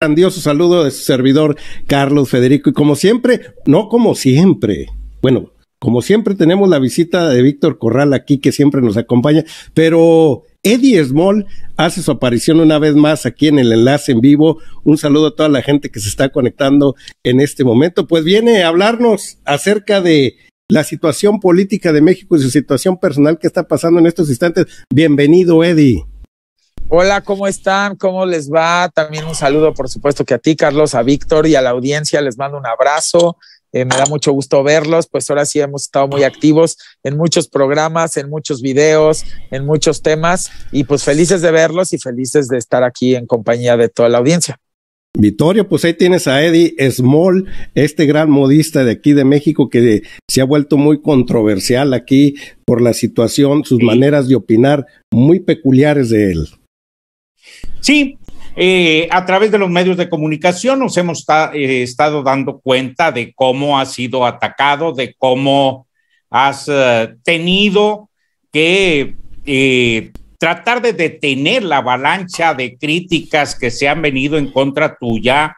grandioso saludo de su servidor Carlos Federico. Y como siempre, no como siempre, bueno, como siempre tenemos la visita de Víctor Corral aquí que siempre nos acompaña, pero Eddie Small hace su aparición una vez más aquí en el enlace en vivo. Un saludo a toda la gente que se está conectando en este momento. Pues viene a hablarnos acerca de la situación política de México y su situación personal que está pasando en estos instantes. Bienvenido, Eddie. Hola, ¿cómo están? ¿Cómo les va? También un saludo, por supuesto, que a ti, Carlos, a Víctor y a la audiencia. Les mando un abrazo. Eh, me da mucho gusto verlos, pues ahora sí hemos estado muy activos en muchos programas, en muchos videos, en muchos temas y pues felices de verlos y felices de estar aquí en compañía de toda la audiencia. Vittorio, pues ahí tienes a Eddie Small, este gran modista de aquí de México que se ha vuelto muy controversial aquí por la situación, sus maneras de opinar muy peculiares de él. Sí, eh, a través de los medios de comunicación nos hemos eh, estado dando cuenta de cómo has sido atacado, de cómo has eh, tenido que tratar de detener la avalancha de críticas que se han venido en contra tuya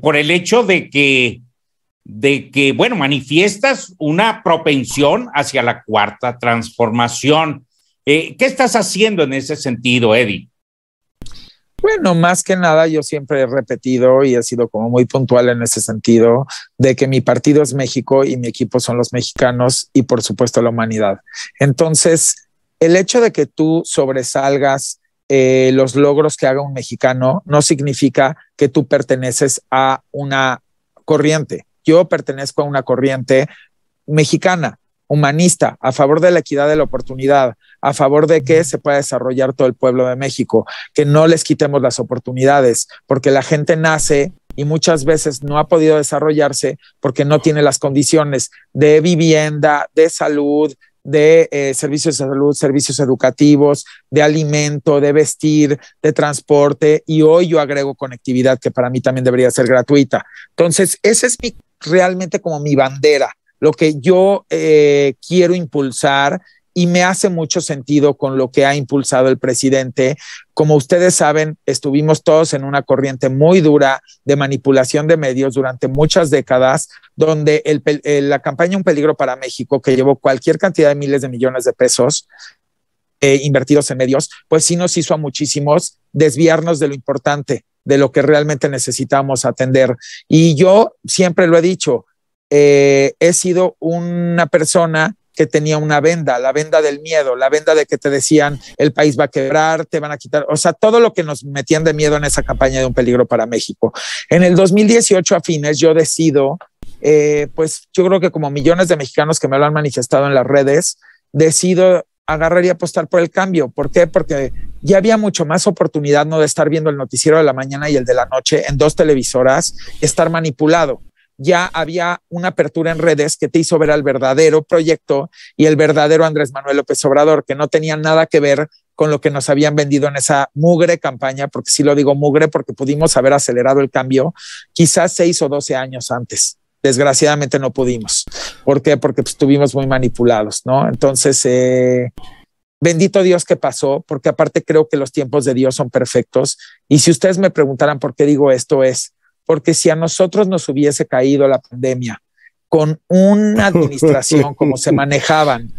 por el hecho de que de que, bueno, manifiestas una propensión hacia la cuarta transformación. ¿Qué estás haciendo en ese sentido, Eddie? Bueno, más que nada yo siempre he repetido y he sido como muy puntual en ese sentido de que mi partido es México y mi equipo son los mexicanos y por supuesto la humanidad. Entonces, el hecho de que tú sobresalgas eh, los logros que haga un mexicano no significa que tú perteneces a una corriente. Yo pertenezco a una corriente mexicana humanista, a favor de la equidad de la oportunidad, a favor de que se pueda desarrollar todo el pueblo de México, que no les quitemos las oportunidades, porque la gente nace y muchas veces no ha podido desarrollarse porque no tiene las condiciones de vivienda, de salud, de eh, servicios de salud, servicios educativos, de alimento, de vestir, de transporte y hoy yo agrego conectividad que para mí también debería ser gratuita. Entonces, esa es realmente como mi bandera lo que yo eh, quiero impulsar y me hace mucho sentido con lo que ha impulsado el presidente. Como ustedes saben, estuvimos todos en una corriente muy dura de manipulación de medios durante muchas décadas, donde eh, la campaña Un peligro para México, que llevó cualquier cantidad de miles de millones de pesos, eh, invertidos en medios, pues sí nos hizo a muchísimos desviarnos de lo importante, de lo que realmente necesitamos atender. Y yo siempre lo he dicho, eh, he sido una persona que tenía una venda, la venda del miedo, la venda de que te decían el país va a quebrar, te van a quitar, o sea, todo lo que nos metían de miedo en esa campaña de un peligro para México. En el 2018 a fines yo decido, eh, pues yo creo que como millones de mexicanos que me lo han manifestado en las redes, decido agarrar y apostar por el cambio. ¿Por qué? Porque ya había mucho más oportunidad no de estar viendo el noticiero de la mañana y el de la noche en dos televisoras, estar manipulado ya había una apertura en redes que te hizo ver al verdadero proyecto y el verdadero Andrés Manuel López Obrador, que no tenía nada que ver con lo que nos habían vendido en esa mugre campaña, porque sí lo digo mugre, porque pudimos haber acelerado el cambio quizás seis o doce años antes. Desgraciadamente no pudimos. ¿Por qué? Porque pues, estuvimos muy manipulados, ¿no? Entonces, eh, bendito Dios que pasó, porque aparte creo que los tiempos de Dios son perfectos. Y si ustedes me preguntaran por qué digo esto es, porque si a nosotros nos hubiese caído la pandemia con una administración como se manejaban,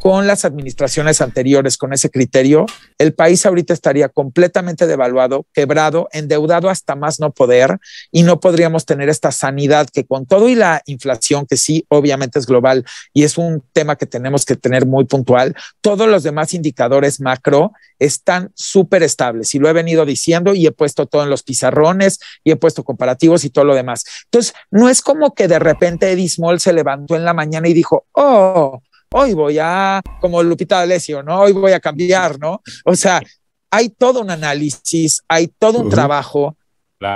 con las administraciones anteriores, con ese criterio, el país ahorita estaría completamente devaluado, quebrado, endeudado hasta más no poder y no podríamos tener esta sanidad que con todo y la inflación, que sí, obviamente es global y es un tema que tenemos que tener muy puntual, todos los demás indicadores macro están súper estables y lo he venido diciendo y he puesto todo en los pizarrones y he puesto comparativos y todo lo demás. Entonces, no es como que de repente Eddie Small se levantó en la mañana y dijo, oh, hoy voy a, como Lupita D'Alessio, ¿no? Hoy voy a cambiar, ¿no? O sea, hay todo un análisis, hay todo un trabajo.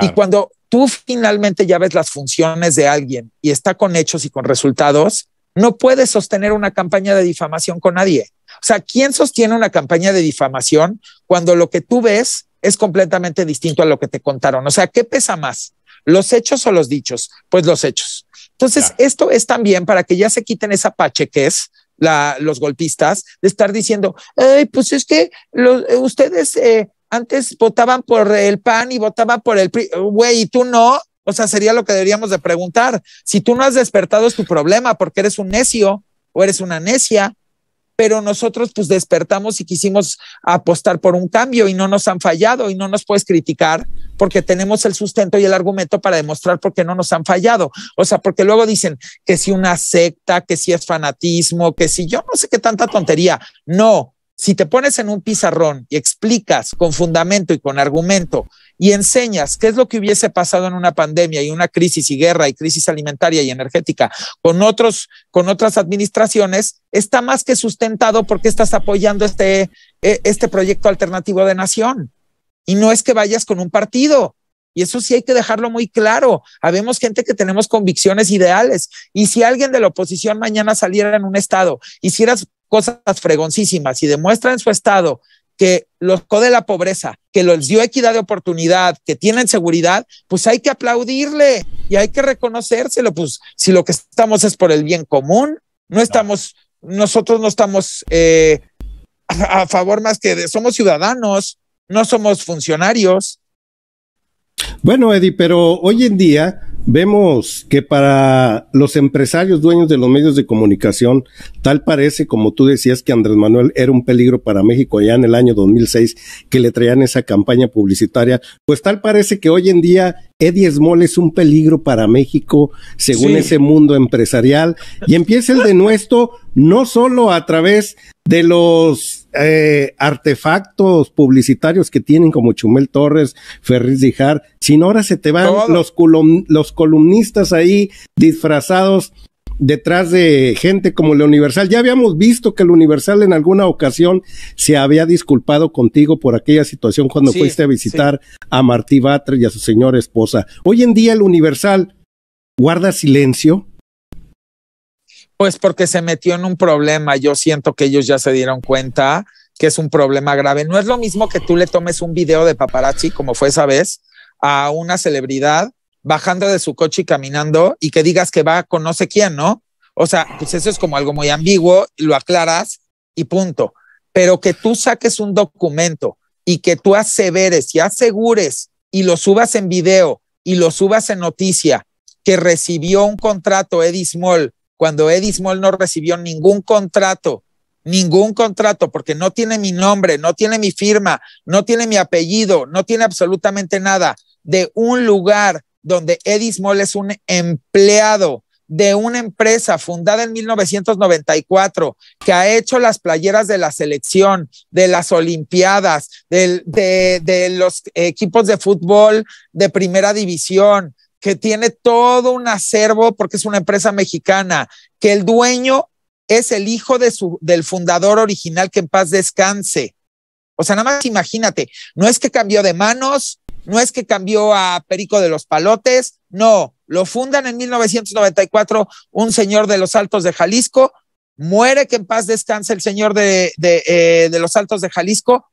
Y cuando tú finalmente ya ves las funciones de alguien y está con hechos y con resultados, no puedes sostener una campaña de difamación con nadie. O sea, ¿quién sostiene una campaña de difamación cuando lo que tú ves es completamente distinto a lo que te contaron? O sea, ¿qué pesa más? ¿Los hechos o los dichos? Pues los hechos. Entonces, esto es también para que ya se quiten esa pache que es la, los golpistas de estar diciendo, pues es que los, eh, ustedes eh, antes votaban por el PAN y votaban por el PRI, güey, y tú no. O sea, sería lo que deberíamos de preguntar. Si tú no has despertado es tu problema porque eres un necio o eres una necia, pero nosotros pues despertamos y quisimos apostar por un cambio y no nos han fallado y no nos puedes criticar porque tenemos el sustento y el argumento para demostrar por qué no nos han fallado. O sea, porque luego dicen que si una secta, que si es fanatismo, que si yo no sé qué tanta tontería. No, si te pones en un pizarrón y explicas con fundamento y con argumento y enseñas qué es lo que hubiese pasado en una pandemia y una crisis y guerra y crisis alimentaria y energética con otros con otras administraciones, está más que sustentado porque estás apoyando este e, este proyecto alternativo de nación. Y no es que vayas con un partido. Y eso sí hay que dejarlo muy claro. Habemos gente que tenemos convicciones ideales. Y si alguien de la oposición mañana saliera en un estado, hiciera cosas fregoncísimas y demuestra en su estado que los de la pobreza, que los dio equidad de oportunidad, que tienen seguridad, pues hay que aplaudirle y hay que reconocérselo. Pues si lo que estamos es por el bien común, no estamos, nosotros no estamos eh, a, favor más que de, somos ciudadanos no somos funcionarios. Bueno, Eddie, pero hoy en día vemos que para los empresarios dueños de los medios de comunicación, tal parece, como tú decías, que Andrés Manuel era un peligro para México allá en el año 2006, que le traían esa campaña publicitaria, pues tal parece que hoy en día Eddie Small es un peligro para México, según ese mundo empresarial, y empieza el denuesto no solo a través de los eh, artefactos publicitarios que tienen como Chumel Torres, Ferris Dijar, sin ahora se te van los, los columnistas ahí disfrazados detrás de gente como el Universal. Ya habíamos visto que el Universal en alguna ocasión se había disculpado contigo por aquella situación cuando fuiste a visitar a Martí Batres y a su señora esposa. Hoy en día el Universal guarda silencio pues porque se metió en un problema. Yo siento que ellos ya se dieron cuenta que es un problema grave. No es lo mismo que tú le tomes un video de paparazzi, como fue esa vez, a una celebridad bajando de su coche y caminando y que digas que va con no sé quién, ¿no? O sea, pues eso es como algo muy ambiguo, lo aclaras y punto. Pero que tú saques un documento y que tú aseveres y asegures y lo subas en video y lo subas en noticia que recibió un contrato Eddie Small cuando Eddie Small no recibió ningún contrato, ningún contrato, porque no tiene mi nombre, no tiene mi firma, no tiene mi apellido, no tiene absolutamente nada, de un lugar donde Eddie Small es un empleado de una empresa fundada en 1994 que ha hecho las playeras de la selección, de las Olimpiadas, de los equipos de fútbol de primera división, que tiene todo un acervo porque es una empresa mexicana, que el dueño es el hijo de su, del fundador original que en paz descanse. O sea, nada más imagínate, no es que cambió de manos, no es que cambió a Perico de los Palotes, no, lo fundan en 1994 un señor de los Altos de Jalisco, muere que en paz descanse el señor de eh, los Altos de Jalisco,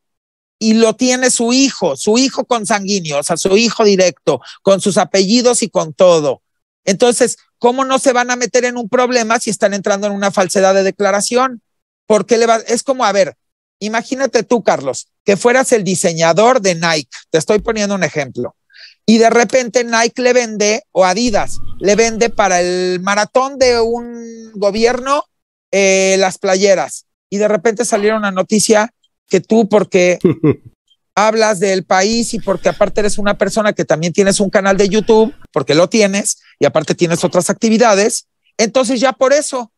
y lo tiene su hijo, su hijo consanguíneo, o sea, su hijo directo, con sus apellidos y con todo. Entonces, ¿cómo no se van a meter en un problema si están entrando en una falsedad de declaración? Porque le es como, a ver, imagínate tú, Carlos, que fueras el diseñador de Nike, te estoy poniendo un ejemplo, y de repente Nike le vende, o Adidas, le vende para el maratón de un gobierno eh, las playeras, y de repente salió una noticia que tú porque hablas del país y porque aparte eres una persona que también tienes un canal de YouTube, porque lo tienes, y aparte tienes otras actividades, entonces ya por eso,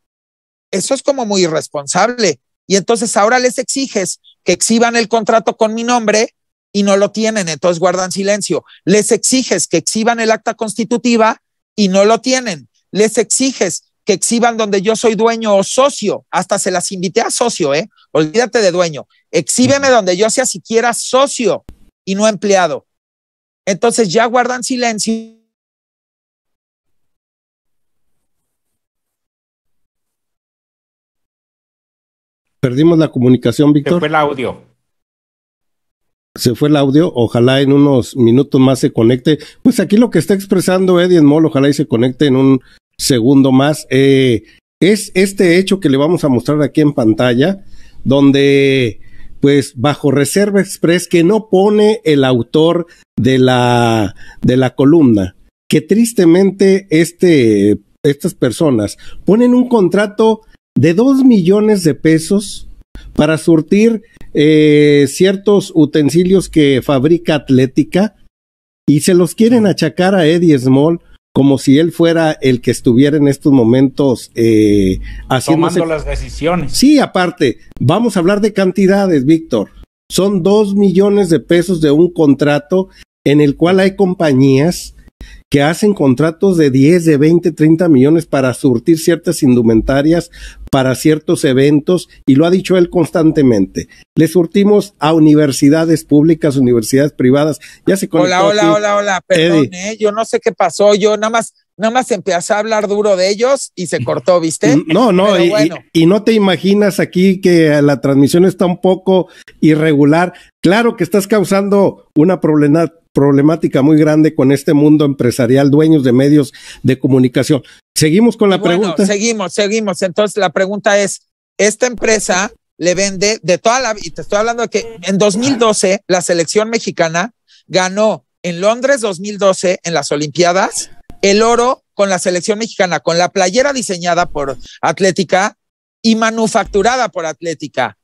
eso es como muy irresponsable. Y entonces ahora les exiges que exhiban el contrato con mi nombre y no lo tienen, entonces guardan silencio. Les exiges que exhiban el acta constitutiva y no lo tienen. Les exiges que exhiban donde yo soy dueño o socio. Hasta se las invité a socio, ¿eh? Olvídate de dueño. Exhíbeme donde yo sea siquiera socio y no empleado. Entonces ya guardan silencio. Perdimos la comunicación, Víctor. Se fue el audio. Se fue el audio. Ojalá en unos minutos más se conecte. Pues aquí lo que está expresando Eddie Mol, ojalá y se conecte en un segundo más. Eh, es este hecho que le vamos a mostrar aquí en pantalla, donde, pues, bajo reserva express que no pone el autor de la, de la columna, que tristemente este, estas personas ponen un contrato de dos millones de pesos para surtir eh, ciertos utensilios que fabrica Atlética y se los quieren achacar a Eddie Small como si él fuera el que estuviera en estos momentos eh, haciendo tomando las decisiones. Sí, aparte, vamos a hablar de cantidades, Víctor. Son dos millones de pesos de un contrato en el cual hay compañías que hacen contratos de 10, de 20, 30 millones para surtir ciertas indumentarias, para ciertos eventos, y lo ha dicho él constantemente. Le surtimos a universidades públicas, universidades privadas. Ya se Hola, hola, hola, hola, perdón, eh, yo no sé qué pasó, yo nada más nada más a hablar duro de ellos y se cortó, ¿viste? Mm, no, no, y, no te imaginas aquí que la transmisión está un poco irregular. Claro que estás causando una problemática problemática muy grande con este mundo empresarial, dueños de medios de comunicación. Seguimos con la pregunta. Seguimos, seguimos. Entonces la pregunta es, esta empresa le vende de toda la, y te estoy hablando de que en 2012 la selección mexicana ganó en Londres 2012 en las Olimpiadas el oro con la selección mexicana, con la playera diseñada por Atlética y manufacturada por Atlética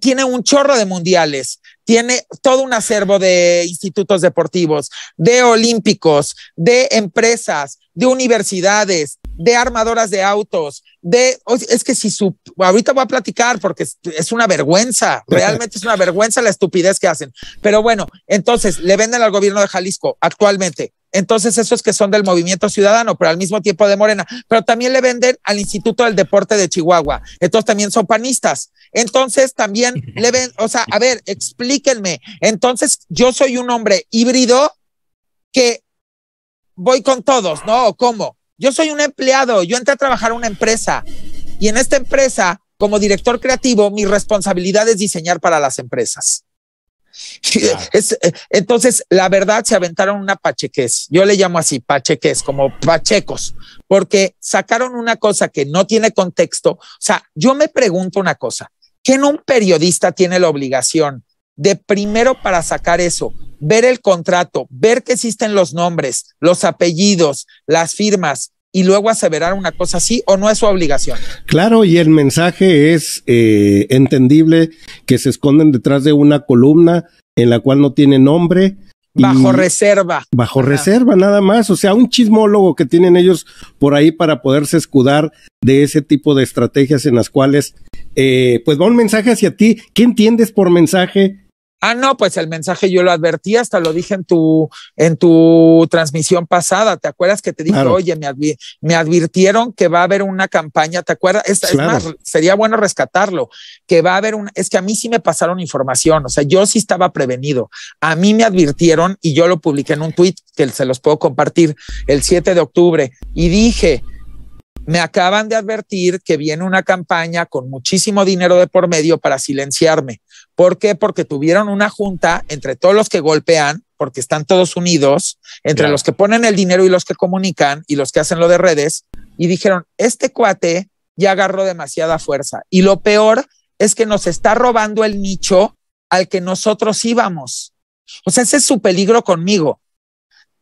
tiene un chorro de mundiales, tiene todo un acervo de institutos deportivos, de olímpicos, de empresas, de universidades, de armadoras de autos, de, es que si su, ahorita voy a platicar porque es, una vergüenza, realmente es una vergüenza la estupidez que hacen. Pero bueno, entonces le venden al gobierno de Jalisco actualmente entonces, esos que son del movimiento ciudadano, pero al mismo tiempo de Morena, pero también le venden al Instituto del Deporte de Chihuahua. Entonces, también son panistas. Entonces, también le ven, o sea, a ver, explíquenme. Entonces, yo soy un hombre híbrido que voy con todos, ¿no? ¿Cómo? Yo soy un empleado, yo entré a trabajar a una empresa y en esta empresa, como director creativo, mi responsabilidad es diseñar para las empresas. Eh, entonces, la verdad, se aventaron una pacheques. Yo le llamo así, pacheques, como pachecos, porque sacaron una cosa que no tiene contexto. O sea, yo me pregunto una cosa, ¿qué en un periodista tiene la obligación de primero para sacar eso, ver el contrato, ver que existen los nombres, los apellidos, las firmas, y luego aseverar una cosa así o no es su obligación. Claro, y el mensaje es eh, entendible que se esconden detrás de una columna en la cual no tiene nombre. Bajo reserva. Bajo reserva, nada más. O sea, un chismólogo que tienen ellos por ahí para poderse escudar de ese tipo de estrategias en las cuales, eh, pues va un mensaje hacia ti. ¿Qué entiendes por mensaje? Ah, no, pues el mensaje yo lo advertí, hasta lo dije en tu, en tu transmisión pasada. ¿Te acuerdas que te dije, oye, me, me, advirtieron que va a haber una campaña? ¿Te acuerdas? es, más, sería bueno rescatarlo, que va a haber un, es que a mí sí me pasaron información, o sea, yo sí estaba prevenido. A mí me advirtieron y yo lo publiqué en un tweet que se los puedo compartir el 7 de octubre y dije, me acaban de advertir que viene una campaña con muchísimo dinero de por medio para silenciarme. ¿Por qué? Porque tuvieron una junta entre todos los que golpean, porque están todos unidos, entre los que ponen el dinero y los que comunican y los que hacen lo de redes, y dijeron, este cuate ya agarró demasiada fuerza. Y lo peor es que nos está robando el nicho al que nosotros íbamos. O sea, ese es su peligro conmigo.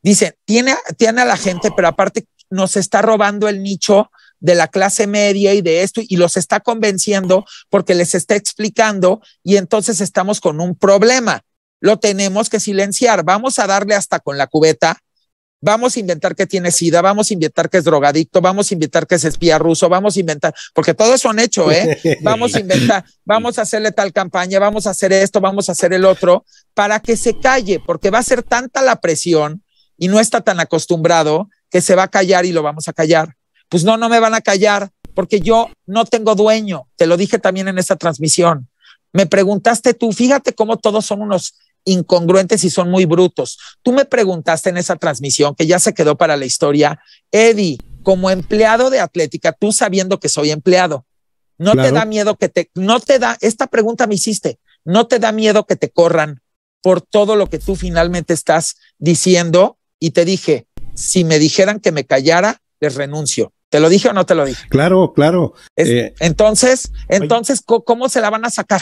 Dicen, tiene, tiene a la gente, pero aparte nos está robando el nicho de la clase media y de esto, y los está convenciendo porque les está explicando y entonces estamos con un problema. Lo tenemos que silenciar. Vamos a darle hasta con la cubeta. Vamos a inventar que tiene sida, vamos a inventar que es drogadicto, vamos a inventar que es espía ruso, vamos a inventar, porque todo eso han hecho, ¿eh? Vamos a inventar, vamos a hacerle tal campaña, vamos a hacer esto, vamos a hacer el otro, para que se calle, porque va a ser tanta la presión y no está tan acostumbrado que se va a callar y lo vamos a callar pues no, no me van a callar porque yo no tengo dueño. Te lo dije también en esa transmisión. Me preguntaste tú, fíjate cómo todos son unos incongruentes y son muy brutos. Tú me preguntaste en esa transmisión que ya se quedó para la historia, Eddie, como empleado de Atlética, tú sabiendo que soy empleado, no te da miedo que te, no te da, esta pregunta me hiciste, no te da miedo que te corran por todo lo que tú finalmente estás diciendo y te dije, si me dijeran que me callara, les renuncio. ¿Te lo dije o no te lo dije? Claro, claro. Eh, entonces, entonces, ¿cómo se la van a sacar?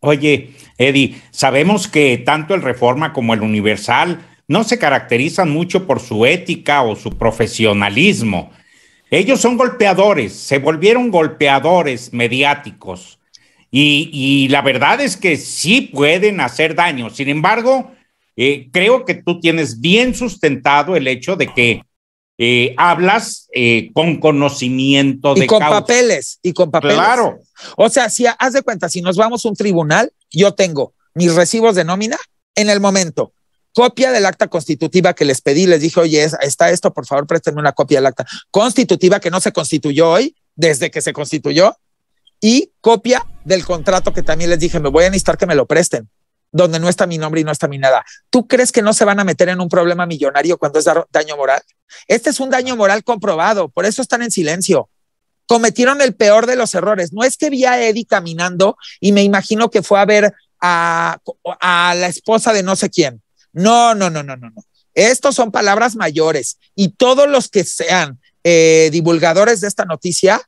Oye, Eddie, sabemos que tanto el Reforma como el Universal no se caracterizan mucho por su ética o su profesionalismo. Ellos son golpeadores, se volvieron golpeadores mediáticos. Y, y, la verdad es que sí pueden hacer daño. Sin embargo, eh, creo que tú tienes bien sustentado el hecho de que eh, hablas eh, con conocimiento de y con papeles y con papeles. Claro. O sea, si haz de cuenta, si nos vamos a un tribunal, yo tengo mis recibos de nómina en el momento. Copia del acta constitutiva que les pedí, les dije, oye, está esto, por favor, préstenme una copia del acta constitutiva que no se constituyó hoy, desde que se constituyó, y copia del contrato que también les dije, me voy a necesitar que me lo presten donde no está mi nombre y no está mi nada. ¿Tú crees que no se van a meter en un problema millonario cuando es daño moral? Este es un daño moral comprobado, por eso están en silencio. Cometieron el peor de los errores. No es que vi a Eddie caminando y me imagino que fue a ver a, la esposa de no sé quién. No, no, no, no, no, no. Estos son palabras mayores y todos los que sean eh, divulgadores de esta noticia,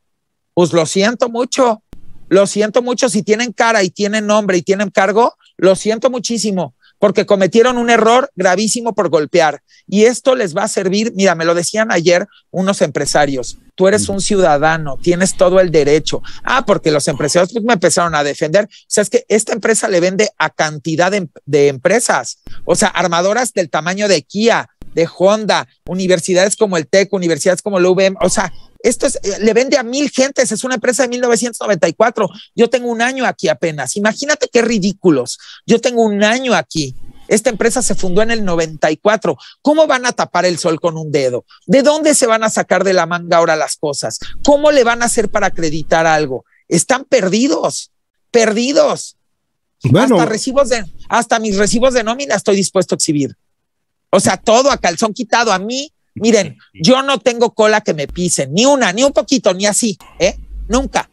pues lo siento mucho. Lo siento mucho si tienen cara y tienen nombre y tienen cargo, lo siento muchísimo porque cometieron un error gravísimo por golpear. Y esto les va a servir, mira, me lo decían ayer unos empresarios, tú eres un ciudadano, tienes todo el derecho. Ah, porque los empresarios pues, me empezaron a defender. O sea, es que esta empresa le vende a cantidad em-, de, empresas, o sea, armadoras del tamaño de Kia, de Honda, universidades como el TEC, universidades como la UVM, o sea, esto eh, le vende a mil gentes, es una empresa de 1994. Yo tengo un año aquí apenas. Imagínate qué ridículos. Yo tengo un año aquí. Esta empresa se fundó en el 94. ¿Cómo van a tapar el sol con un dedo? ¿De dónde se van a sacar de la manga ahora las cosas? ¿Cómo le van a hacer para acreditar algo? Están perdidos, perdidos. Hasta, recibos de, hasta mis recibos de nómina estoy dispuesto a exhibir. O sea, todo a calzón quitado. A mí Miren, yo no tengo cola que me pisen, ni una, ni un poquito, ni así, ¿eh? Nunca.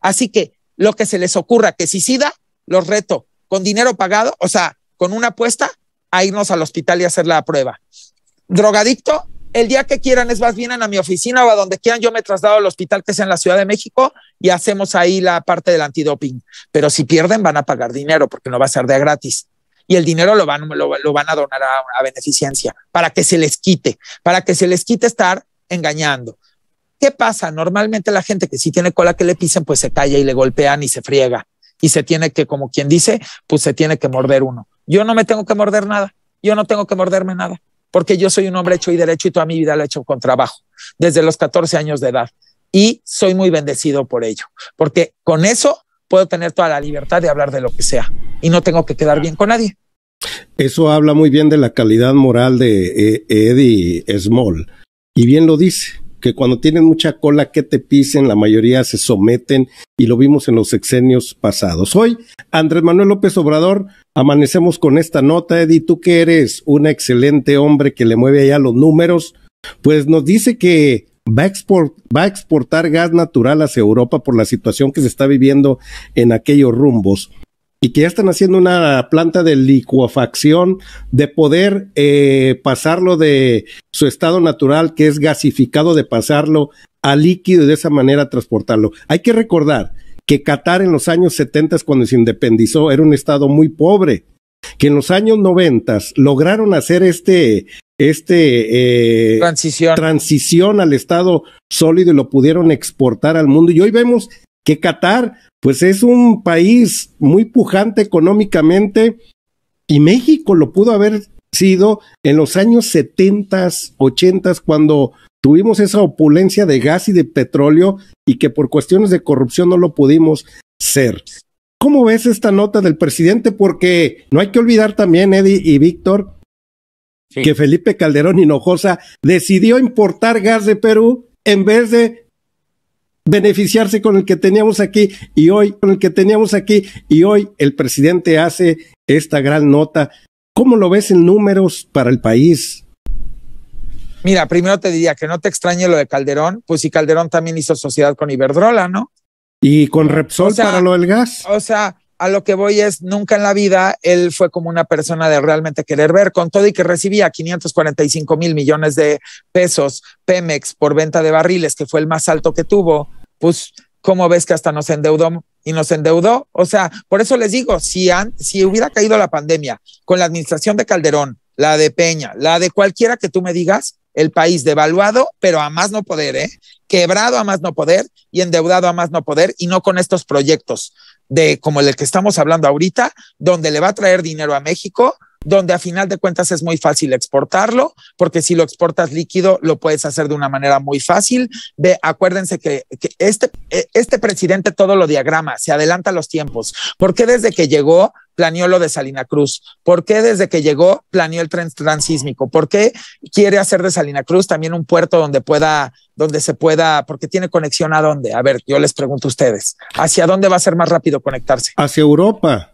Así que lo que se les ocurra, que si SIDA, los reto, con dinero pagado, o sea, con una apuesta, a irnos al hospital y hacer la prueba. Drogadicto, el día que quieran es más, vienen a mi oficina o a donde quieran, yo me traslado al hospital que sea en la Ciudad de México y hacemos ahí la parte del antidoping. Pero si pierden, van a pagar dinero porque no va a ser de gratis y el dinero lo van, lo, van a donar a, a beneficencia para que se les quite, para que se les quite estar engañando. ¿Qué pasa? Normalmente la gente que sí tiene cola que le pisen, pues se calla y le golpean y se friega y se tiene que, como quien dice, pues se tiene que morder uno. Yo no me tengo que morder nada, yo no tengo que morderme nada, porque yo soy un hombre hecho y derecho y toda mi vida la he hecho con trabajo, desde los 14 años de edad. Y soy muy bendecido por ello, porque con eso puedo tener toda la libertad de hablar de lo que sea y no tengo que quedar bien con nadie. Eso habla muy bien de la calidad moral de eh, Eddie Small. Y bien lo dice, que cuando tienen mucha cola que te pisen, la mayoría se someten y lo vimos en los sexenios pasados. Hoy, Andrés Manuel López Obrador, amanecemos con esta nota, Eddie, tú que eres un excelente hombre que le mueve allá los números, pues nos dice que va a, va a exportar gas natural hacia Europa por la situación que se está viviendo en aquellos rumbos y que ya están haciendo una planta de licuafacción de poder eh, pasarlo de su estado natural, que es gasificado, de pasarlo a líquido y de esa manera transportarlo. Hay que recordar que Qatar en los años 70, cuando se independizó, era un estado muy pobre, que en los años 90 lograron hacer este, este eh, transición al estado sólido y lo pudieron exportar al mundo. Y hoy vemos que Qatar, pues es un país muy pujante económicamente y México lo pudo haber sido en los años 70, 80, cuando tuvimos esa opulencia de gas y de petróleo y que por cuestiones de corrupción no lo pudimos ser. ¿Cómo ves esta nota del presidente? Porque no hay que olvidar también, Eddie y Víctor, que Felipe Calderón Hinojosa decidió importar gas de Perú en vez de beneficiarse con el que teníamos aquí y hoy, con el que teníamos aquí y hoy el presidente hace esta gran nota. ¿Cómo lo ves en números para el país? Mira, primero te diría que no te extrañe lo de Calderón, pues si Calderón también hizo sociedad con Iberdrola, ¿no? Y con Repsol para lo del gas. O sea, a lo que voy es, nunca en la vida él fue como una persona de realmente querer ver, con todo y que recibía 545 mil millones de pesos Pemex por venta de barriles, que fue el más alto que tuvo, pues, ¿cómo ves que hasta nos endeudó? Y nos endeudó. O sea, por eso les digo, si, si hubiera caído la pandemia con la administración de Calderón, la de Peña, la de cualquiera que tú me digas, el país devaluado, pero a más no poder, ¿eh? quebrado a más no poder y endeudado a más no poder, y no con estos proyectos de como el que estamos hablando ahorita, donde le va a traer dinero a México, donde a final de cuentas es muy fácil exportarlo, porque si lo exportas líquido, lo puedes hacer de una manera muy fácil. Ve, acuérdense que, este, e, este presidente todo lo diagrama, se adelanta los tiempos, porque desde que llegó planeó lo de Salina Cruz? ¿Por qué desde que llegó planeó el tren transísmico? ¿Por qué quiere hacer de Salina Cruz también un puerto donde pueda, donde se pueda, porque tiene conexión a dónde? A ver, yo les pregunto a ustedes, ¿hacia dónde va a ser más rápido conectarse? Hacia Europa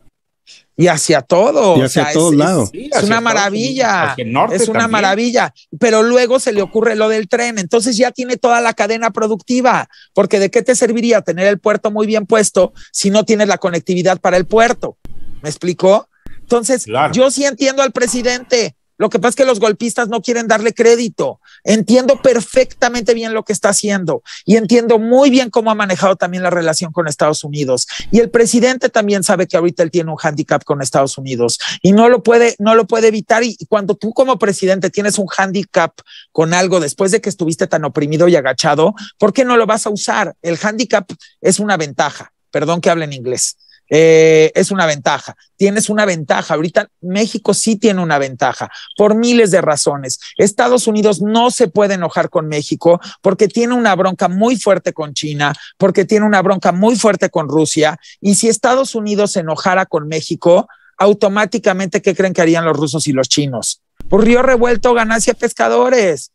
y hacia todo. todos es, Es, una maravilla. es una maravilla. Pero luego se le ocurre lo del tren. Entonces ya tiene toda la cadena productiva. Porque ¿de qué te serviría tener el puerto muy bien puesto si no tienes la conectividad para el puerto? ¿Me explicó? Entonces, yo sí entiendo al presidente. Lo que pasa es que los golpistas no quieren darle crédito. Entiendo perfectamente bien lo que está haciendo y entiendo muy bien cómo ha manejado también la relación con Estados Unidos. Y el presidente también sabe que ahorita él tiene un handicap con Estados Unidos y no lo puede, no lo puede evitar. Y cuando tú como presidente tienes un handicap con algo después de que estuviste tan oprimido y agachado, ¿por qué no lo vas a usar? El handicap es una ventaja. Perdón que hable en inglés. Eh, es una ventaja. Tienes una ventaja. Ahorita México sí tiene una ventaja por miles de razones. Estados Unidos no se puede enojar con México porque tiene una bronca muy fuerte con China, porque tiene una bronca muy fuerte con Rusia. Y si Estados Unidos se enojara con México, automáticamente, ¿qué creen que harían los rusos y los chinos? Por río revuelto, ganancia pescadores.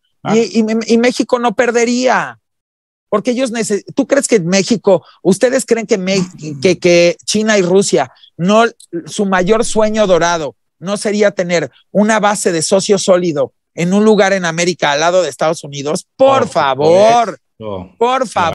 y México no perdería porque ellos necesitan, tú crees que México, ustedes creen mm. que, que, China y Rusia, no, su mayor sueño dorado no sería tener una base de socio sólido en un lugar en América al lado de Estados Unidos. Por favor, por favor.